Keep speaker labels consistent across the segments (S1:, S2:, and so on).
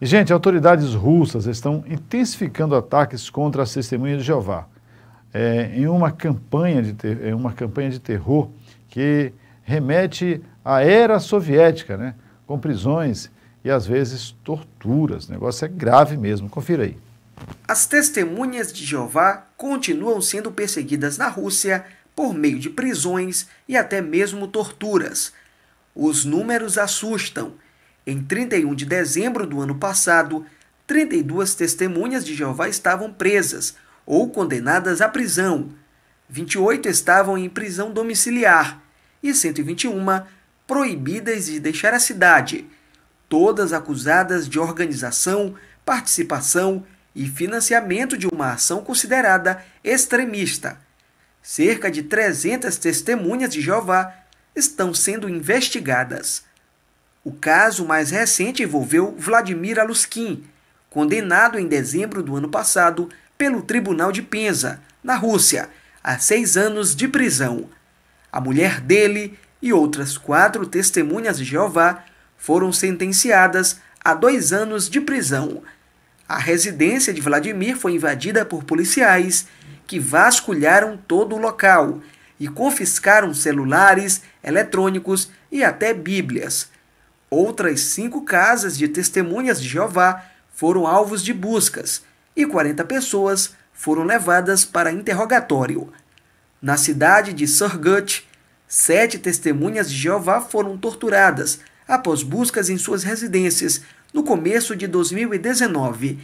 S1: E, gente, autoridades russas estão intensificando ataques contra as testemunhas de Jeová. É, em uma campanha, de ter, é uma campanha de terror que remete à era soviética, né? com prisões e às vezes torturas. O negócio é grave mesmo. Confira aí.
S2: As testemunhas de Jeová continuam sendo perseguidas na Rússia por meio de prisões e até mesmo torturas. Os números assustam em 31 de dezembro do ano passado, 32 testemunhas de Jeová estavam presas ou condenadas à prisão, 28 estavam em prisão domiciliar e 121 proibidas de deixar a cidade, todas acusadas de organização, participação e financiamento de uma ação considerada extremista. Cerca de 300 testemunhas de Jeová estão sendo investigadas. O caso mais recente envolveu Vladimir Aluskin, condenado em dezembro do ano passado pelo Tribunal de Penza, na Rússia, a seis anos de prisão. A mulher dele e outras quatro testemunhas de Jeová foram sentenciadas a dois anos de prisão. A residência de Vladimir foi invadida por policiais que vasculharam todo o local e confiscaram celulares, eletrônicos e até bíblias. Outras cinco casas de testemunhas de Jeová foram alvos de buscas e 40 pessoas foram levadas para interrogatório. Na cidade de Surgut, sete testemunhas de Jeová foram torturadas após buscas em suas residências no começo de 2019.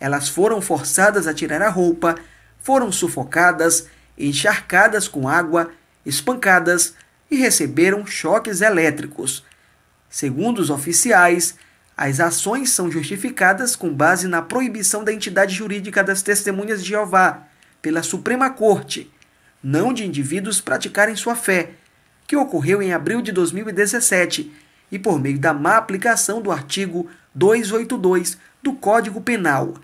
S2: Elas foram forçadas a tirar a roupa, foram sufocadas, encharcadas com água, espancadas e receberam choques elétricos. Segundo os oficiais, as ações são justificadas com base na proibição da entidade jurídica das testemunhas de Jeová pela Suprema Corte, não de indivíduos praticarem sua fé, que ocorreu em abril de 2017 e por meio da má aplicação do artigo 282 do Código Penal.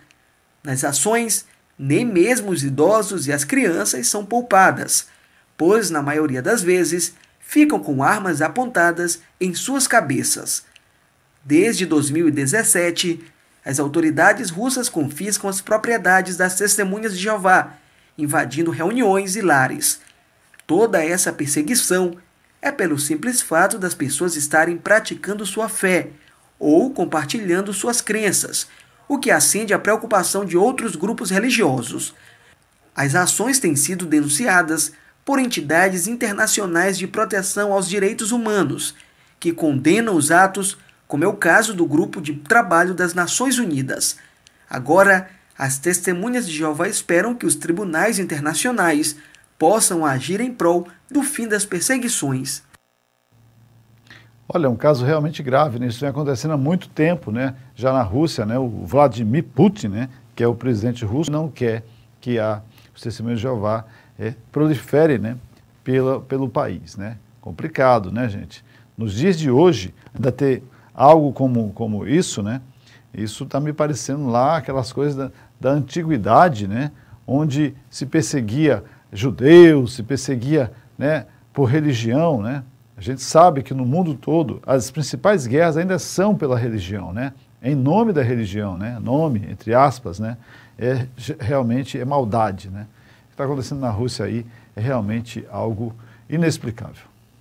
S2: Nas ações, nem mesmo os idosos e as crianças são poupadas, pois, na maioria das vezes, ficam com armas apontadas em suas cabeças. Desde 2017, as autoridades russas confiscam as propriedades das testemunhas de Jeová, invadindo reuniões e lares. Toda essa perseguição é pelo simples fato das pessoas estarem praticando sua fé ou compartilhando suas crenças, o que acende a preocupação de outros grupos religiosos. As ações têm sido denunciadas por entidades internacionais de proteção aos direitos humanos, que condenam os atos, como é o caso do Grupo de Trabalho das Nações Unidas. Agora, as testemunhas de Jeová esperam que os tribunais internacionais possam agir em prol do fim das perseguições.
S1: Olha, é um caso realmente grave, né? isso vem acontecendo há muito tempo, né? já na Rússia, né? o Vladimir Putin, né? que é o presidente russo, não quer que a, os testemunhos de Jeová é, proliferem né, pela, pelo país. Né? Complicado, né, gente? Nos dias de hoje, ainda ter algo como, como isso, né? Isso está me parecendo lá aquelas coisas da, da antiguidade, né? Onde se perseguia judeus, se perseguia né, por religião, né? A gente sabe que no mundo todo as principais guerras ainda são pela religião, né? Em nome da religião, né? Nome, entre aspas, né? É, realmente é maldade, né? que está acontecendo na Rússia aí é realmente algo inexplicável.